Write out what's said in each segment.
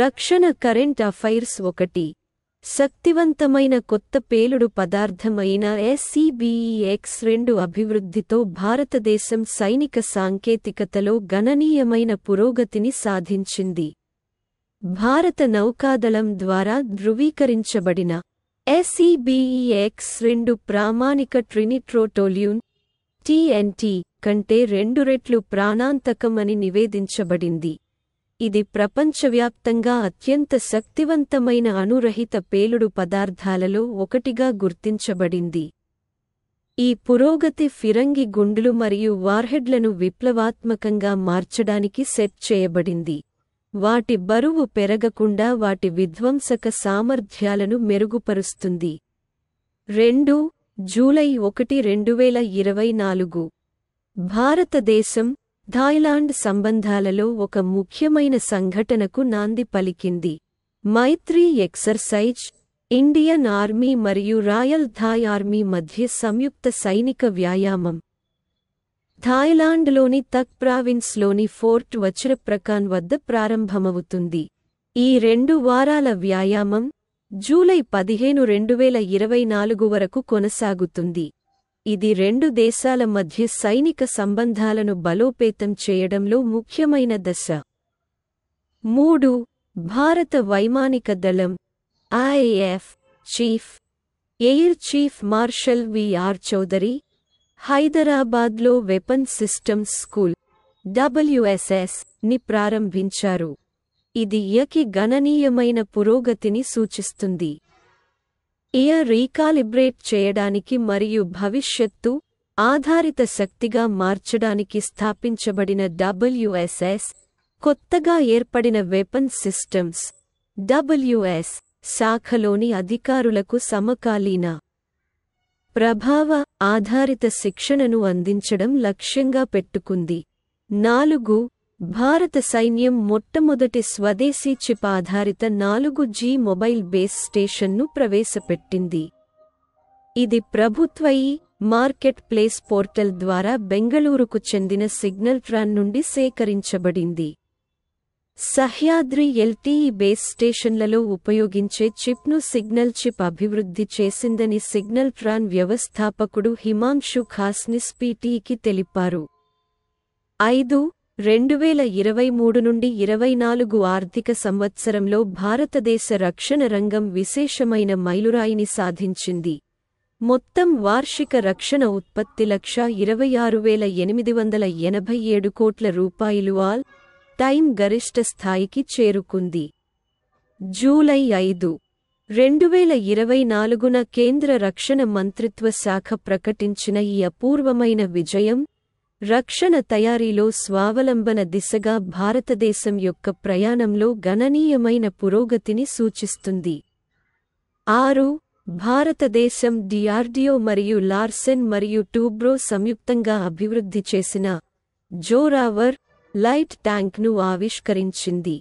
రక్షణ current affairs ఒకటి శక్తివంతమైన కొత్త పేలుడు పదార్థమైన ఎస్సీబీఈఎక్స్ రెండు అభివృద్ధితో భారతదేశం సైనిక సాంకేతికతలో గణనీయమైన పురోగతిని సాధించింది భారత నౌకాదళం ద్వారా ధృవీకరించబడిన ఎస్సీబీఈఎక్స్ రెండు ప్రామాణిక ట్రినిట్రోటోల్యూన్ టీఎన్టీ కంటే రెండు రెట్లు ప్రాణాంతకం అని నివేదించబడింది ఇది ప్రపంచవ్యాప్తంగా అత్యంత శక్తివంతమైన అణురహిత పేలుడు పదార్థాలలో ఒకటిగా గుర్తించబడింది ఈ పురోగతి ఫిరంగి గుండులు మరియు వార్హెడ్లను విప్లవాత్మకంగా మార్చడానికి సెట్ చేయబడింది వాటి బరువు పెరగకుండా వాటి విధ్వంసక సామర్థ్యాలను మెరుగుపరుస్తుంది రెండు జూలై ఒకటి రెండువేల ఇరవై నాలుగు భారతదేశం థాయిలాండ్ సంబంధాలలో ఒక ముఖ్యమైన సంఘటనకు నాంది పలికింది మైత్రి ఎక్సర్సైజ్ ఇండియన్ ఆర్మీ మరియు రాయల్ థాయ్ ఆర్మీ మధ్య సంయుక్త సైనిక వ్యాయామం థాయిలాండ్లోని తక్ ప్రావిన్స్లోని ఫోర్ట్ వచ్రప్రకాన్ వద్ద ప్రారంభమవుతుంది ఈ రెండు వారాల వ్యాయామం జూలై పదిహేను రెండు ఇరవై నాలుగు వరకు కొనసాగుతుంది ఇది రెండు దేశాల మధ్య సైనిక సంబంధాలను బలోపేతం చేయడంలో ముఖ్యమైన దశ మూడు భారత వైమానిక దళం IAF chief air chief marshal VR Chowdary హైదరాబాద్లో వెపన్ సిస్టమ్స్ స్కూల్ డబ్ల్యూఎస్ఎస్ ని ప్రారంభించారు ఇది యకి గణనీయమైన పురోగతిని సూచిస్తుంది ఇయర్ రీకాలిబ్రేట్ చేయడానికి మరియు భవిష్యత్తు ఆధారిత శక్తిగా మార్చడానికి స్థాపించబడిన డబ్ల్యూఎస్ఎస్ కొత్తగా ఏర్పడిన వెపన్ సిస్టమ్స్ డబ్ల్యూఎస్ శాఖలోని అధికారులకు సమకాలీన ప్రభావ ఆధారిత శిక్షణను అందించడం లక్ష్యంగా పెట్టుకుంది నాలుగు భారత సైన్యం మొట్టమొదటి స్వదేశీ చిప్ ఆధారిత నాలుగు జీ మొబైల్ బేస్ స్టేషన్ను ప్రవేశపెట్టింది ఇది ప్రభుత్వ ఈ మార్కెట్ ప్లేస్ పోర్టల్ ద్వారా బెంగళూరుకు చెందిన సిగ్నల్ ట్రాన్ నుండి సేకరించబడింది సహ్యాద్రి ఎల్టీఈ బేస్ స్టేషన్లలో ఉపయోగించే చిప్ను సిగ్నల్ చిప్ అభివృద్ధి చేసిందని సిగ్నల్ ట్రాన్ వ్యవస్థాపకుడు హిమాంషు ఖాస్నిస్ పీటీకి తెలిపారు ఐదు రెండువేల ఇరవై మూడు నుండి ఇరవై నాలుగు ఆర్థిక సంవత్సరంలో భారతదేశ రక్షణ రంగం విశేషమైన మైలురాయిని సాధించింది మొత్తం వార్షిక రక్షణ ఉత్పత్తి లక్ష ఇరవై ఆరు వేల ఎనిమిది వందల ఎనభై ఏడు కోట్ల రూపాయలు ఆల్ టైం గరిష్ట స్థాయికి చేరుకుంది జూలై ఐదు రెండువేల ఇరవై నాలుగున కేంద్ర రక్షణ మంత్రిత్వ శాఖ ప్రకటించిన ఈ అపూర్వమైన విజయం రక్షణ తయారీలో స్వావలంబన దిశగా భారతదేశం యొక్క ప్రయాణంలో గణనీయమైన పురోగతిని సూచిస్తుంది ఆరు భారతదేశం డిఆర్డియో మరియు లార్సెన్ మరియు టూబ్రో సంయుక్తంగా అభివృద్ధి చేసిన జోరావర్ లైట్ ట్యాంక్ను ఆవిష్కరించింది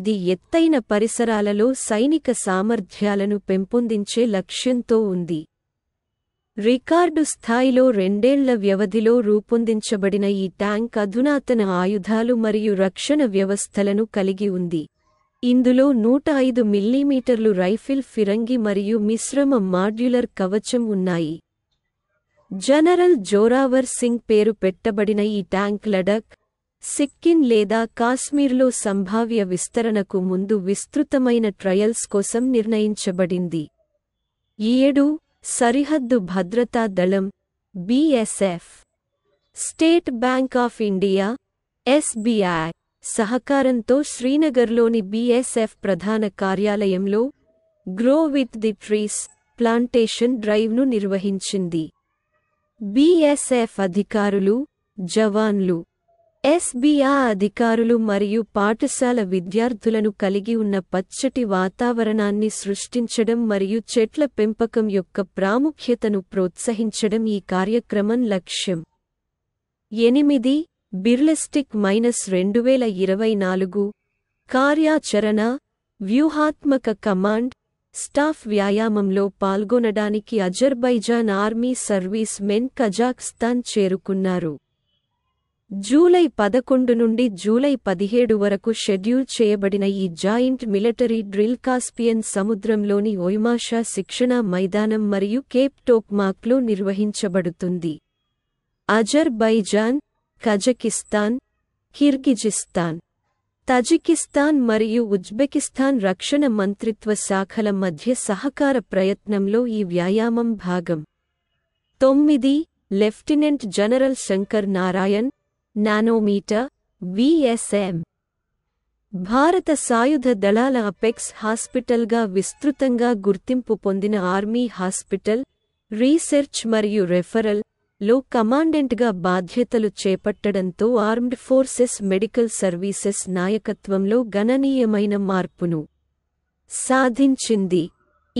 ఇది ఎత్తైన పరిసరాలలో సైనిక సామర్థ్యాలను పెంపొందించే లక్ష్యంతో ఉంది రికార్డు స్థాయిలో రెండేళ్ల వ్యవధిలో రూపొందించబడిన ఈ ట్యాంక్ అధునాతన ఆయుధాలు మరియు రక్షణ వ్యవస్థలను కలిగి ఉంది ఇందులో నూట ఐదు మిల్లీమీటర్లు రైఫిల్ ఫిరంగి మరియు మిశ్రమ మాడ్యులర్ కవచం ఉన్నాయి జనరల్ జోరావర్ సింగ్ పేరు పెట్టబడిన ఈ ట్యాంక్ లడక్ సిక్కిం లేదా కాశ్మీర్లో సంభావ్య విస్తరణకు ముందు విస్తృతమైన ట్రయల్స్ కోసం నిర్ణయించబడింది ఏడు సరిహద్దు భద్రతా దళం BSF State Bank of India SBI సహకారంతో శ్రీనగర్లోని బీఎస్ఎఫ్ ప్రధాన కార్యాలయంలో grow with the trees plantation డ్రైవ్ను నిర్వహించింది బీఎస్ఎఫ్ అధికారులు జవాన్లు ఎస్బీఆ అధికారులు మరియు పాఠశాల విద్యార్థులను కలిగి ఉన్న పచ్చటి వాతావరణాన్ని సృష్టించడం మరియు చెట్ల పెంపకం యొక్క ప్రాముఖ్యతను ప్రోత్సహించడం ఈ కార్యక్రమం లక్ష్యం ఎనిమిది బిర్లిస్టిక్ మైనస్ రెండువేల ఇరవై నాలుగు కార్యాచరణ వ్యూహాత్మక కమాండ్ స్టాఫ్ వ్యాయామంలో పాల్గొనడానికి Azerbaijan army service men Kazakhstan చేరుకున్నారు జూలై పదకొండు నుండి జూలై పదిహేడు వరకు షెడ్యూల్ చేయబడిన ఈ జాయింట్ మిలిటరీ డ్రిల్ కాస్పియన్ సముద్రంలోని ఒయిమాషా శిక్షణా మైదానం మరియు కేప్ టోక్మాక్లో నిర్వహించబడుతుంది అజర్బైజాన్ కజకిస్తాన్ కిర్గిజిస్తాన్ తజికిస్తాన్ మరియు ఉజ్బెకిస్తాన్ రక్షణ మంత్రిత్వ శాఖల మధ్య సహకార ప్రయత్నంలో ఈ వ్యాయామం భాగం తొమ్మిది లెఫ్టినెంట్ జనరల్ శంకర్ నారాయణ్ నానోమీటర్ విఎస్ఎం భారత సాయుధ దళాల అపెక్స్ హాస్పిటల్గా విస్తృతంగా గుర్తింపు పొందిన ఆర్మీ హాస్పిటల్ రీసెర్చ్ మరియు రెఫరల్ లో కమాండెంట్గా బాధ్యతలు చేపట్టడంతో ఆర్మ్డ్ ఫోర్సెస్ మెడికల్ సర్వీసెస్ నాయకత్వంలో గణనీయమైన మార్పును సాధించింది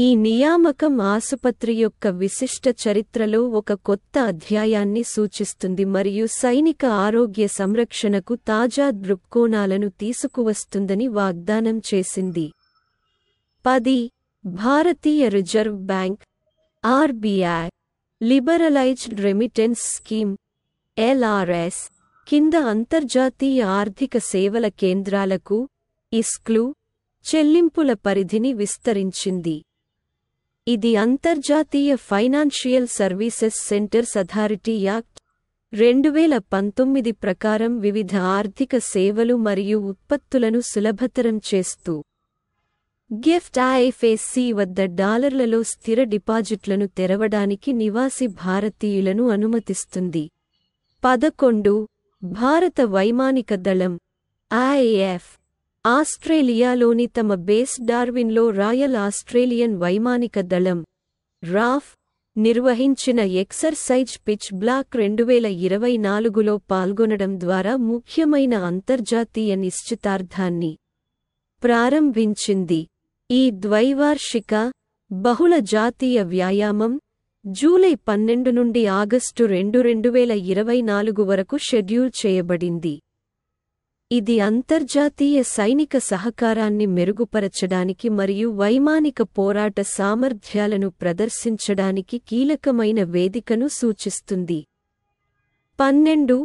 ఈ నియామకం ఆసుపత్రి యొక్క విశిష్ట చరిత్రలో ఒక కొత్త అధ్యాయాన్ని సూచిస్తుంది మరియు సైనిక ఆరోగ్య సంరక్షణకు తాజా దృక్కోణాలను తీసుకువస్తుందని వాగ్దానం చేసింది పది భారతీయ reserve bank RBI liberalised remittance scheme LRS కింద అంతర్జాతీయ ఆర్థిక సేవల కేంద్రాలకు ఇస్క్లు చెల్లింపుల పరిధిని విస్తరించింది ఇది అంతర్జాతీయ financial services centres authority act రెండువేల పంతొమ్మిది ప్రకారం వివిధ ఆర్థిక సేవలు మరియు ఉత్పత్తులను సులభతరం చేస్తూ గిఫ్ట్ ఐఎఫ్ఎస్సి వద్ద డాలర్లలో స్థిర డిపాజిట్లను తెరవడానికి నివాసి భారతీయులను అనుమతిస్తుంది పదకొండు భారత వైమానిక దళం ఐఎఫ్ ఆస్ట్రేలియాలోని తమ బేస్ డార్విన్లో రాయల్ ఆస్ట్రేలియన్ వైమానిక దళం రాఫ్ నిర్వహించిన ఎక్సర్సైజ్ పిచ్ బ్లాక్ రెండువేల ఇరవై నాలుగులో పాల్గొనడం ద్వారా ముఖ్యమైన అంతర్జాతీయ నిశ్చితార్థాన్ని ప్రారంభించింది ఈ ద్వైవార్షిక బహుళ జాతీయ వ్యాయామం జూలై పన్నెండు నుండి ఆగస్టు రెండు రెండు వేల ఇరవై నాలుగు వరకు షెడ్యూల్ చేయబడింది ఇది అంతర్జాతీయ సైనిక సహకారాన్ని మెరుగుపరచడానికి మరియు వైమానిక పోరాట సామర్థ్యాలను ప్రదర్శించడానికి కీలకమైన వేదికను సూచిస్తుంది పన్నెండు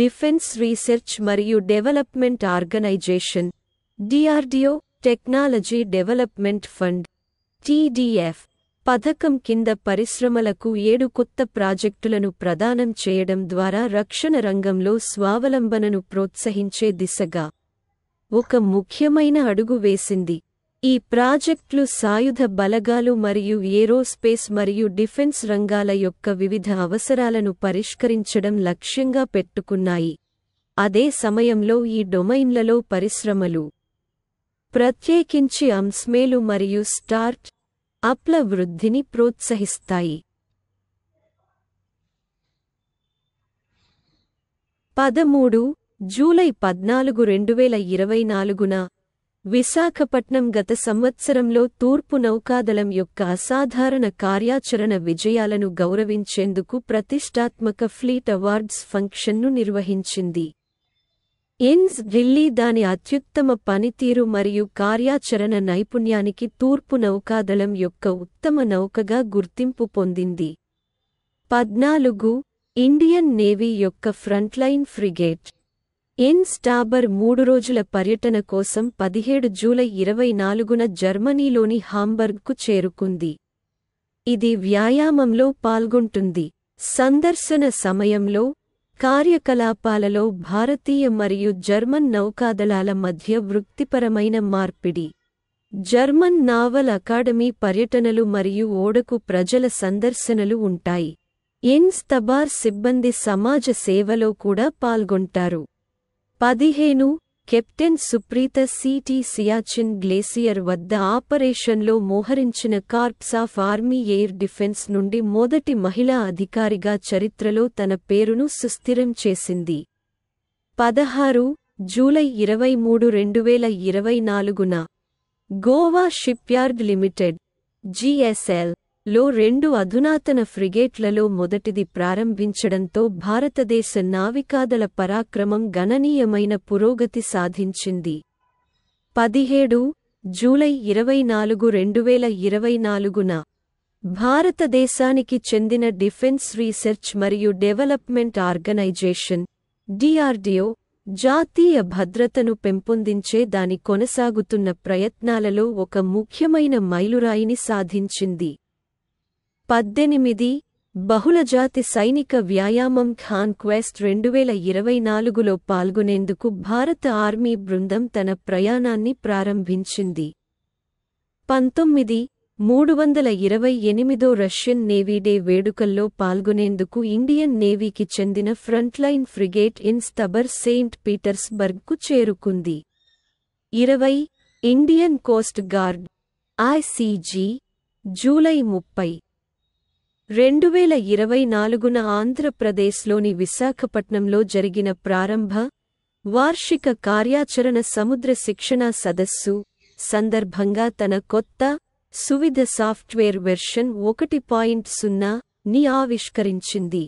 డిఫెన్స్ రీసెర్చ్ మరియు development organisation DRDO technology development fund TDF పథకం కింద పరిశ్రమలకు ఏడు కొత్త ప్రాజెక్టులను ప్రదానం చేయడం ద్వారా రక్షణ రంగంలో స్వావలంబనను ప్రోత్సహించే దిశగా ఒక ముఖ్యమైన అడుగు వేసింది ఈ ప్రాజెక్టులు సాయుధ బలగాలు మరియు ఏరోస్పేస్ మరియు డిఫెన్స్ రంగాల యొక్క వివిధ అవసరాలను పరిష్కరించడం లక్ష్యంగా పెట్టుకున్నాయి అదే సమయంలో ఈ డొమైన్లలో పరిశ్రమలు ప్రత్యేకించి అంస్మేలు మరియు స్టార్ట్ అప్ల వృద్ధిని ప్రోత్సహిస్తాయి పదమూడు జూలై పద్నాలుగు రెండు వేల ఇరవై నాలుగున విశాఖపట్నం గత సంవత్సరంలో తూర్పు నౌకాదళం యొక్క అసాధారణ కార్యాచరణ విజయాలను గౌరవించేందుకు ప్రతిష్టాత్మక ఫ్లీట్ అవార్డ్స్ ఫంక్షన్ను నిర్వహించింది ఇన్స్ ఢిల్లీ దాని అత్యుత్తమ పనితీరు మరియు కార్యాచరణ నైపుణ్యానికి తూర్పు నౌకాదళం యొక్క ఉత్తమ నౌకగా గుర్తింపు పొందింది పద్నాలుగు ఇండియన్ నేవీ యొక్క ఫ్రంట్లైన్ ఫ్రిగేట్ ఎయిమ్స్ టాబర్ మూడు రోజుల పర్యటన కోసం పదిహేడు జూలై ఇరవై నాలుగున జర్మనీలోని హాంబర్గ్కు చేరుకుంది ఇది వ్యాయామంలో పాల్గొంటుంది సందర్శన సమయంలో కార్యకలాపాలలో భారతీయ మరియు జర్మన్ నౌకాదళాల మధ్య వృత్తిపరమైన మార్పిడి జర్మన్ నావల్ అకాడమీ పర్యటనలు మరియు ఓడకు ప్రజల సందర్శనలు ఉంటాయి ఎన్ స్తబార్ సిబ్బంది సమాజ సేవలో కూడా పాల్గొంటారు పదిహేను captain Supreetha C T Siachen glacier వద్ద ఆపరేషన్లో మోహరించిన corps of army air defence నుండి మొదటి మహిళా అధికారిగా చరిత్రలో తన పేరును సుస్థిరం చేసింది పదహారు జూలై ఇరవై మూడు రెండువేల ఇరవై నాలుగున గోవా షిప్యార్డ్ లిమిటెడ్ జిఎస్ఎల్ లో రెండు అధునాతన ఫ్రిగేట్లలో మొదటిది ప్రారంభించడంతో భారతదేశ నావికాదళ పరాక్రమం గణనీయమైన పురోగతి సాధించింది పదిహేడు జూలై ఇరవై నాలుగు రెండువేల ఇరవై నాలుగున భారతదేశానికి చెందిన డిఫెన్స్ రీసెర్చ్ మరియు డెవలప్మెంట్ ఆర్గనైజేషన్ డిఆర్డిఓ జాతీయ భద్రతను పెంపొందించే దాని కొనసాగుతున్న ప్రయత్నాలలో ఒక ముఖ్యమైన మైలురాయిని సాధించింది పద్దెనిమిది బహుళజాతి సైనిక వ్యాయామం ఖాన్ క్వెస్ట్ రెండువేల ఇరవై నాలుగులో పాల్గొనేందుకు భారత ఆర్మీ బృందం తన ప్రయాణాన్ని ప్రారంభించింది పంతొమ్మిది మూడు వందల ఇరవై ఎనిమిదో రష్యన్ నేవీ డే వేడుకల్లో పాల్గొనేందుకు ఇండియన్ నేవీకి చెందిన frontline frigate INS Tabar saint పీటర్స్బర్గ్కు చేరుకుంది ఇరవై Indian coast guard ICG July ముప్పై రెండువేల ఇరవై నాలుగున ఆంధ్రప్రదేశ్లోని విశాఖపట్నంలో జరిగిన ప్రారంభ వార్షిక కార్యాచరణ సముద్ర శిక్షణా సదస్సు సందర్భంగా తన కొత్త సువిధ సాఫ్ట్వేర్ వెర్షన్ ఒకటి పాయింట్ సున్నా ని ఆవిష్కరించింది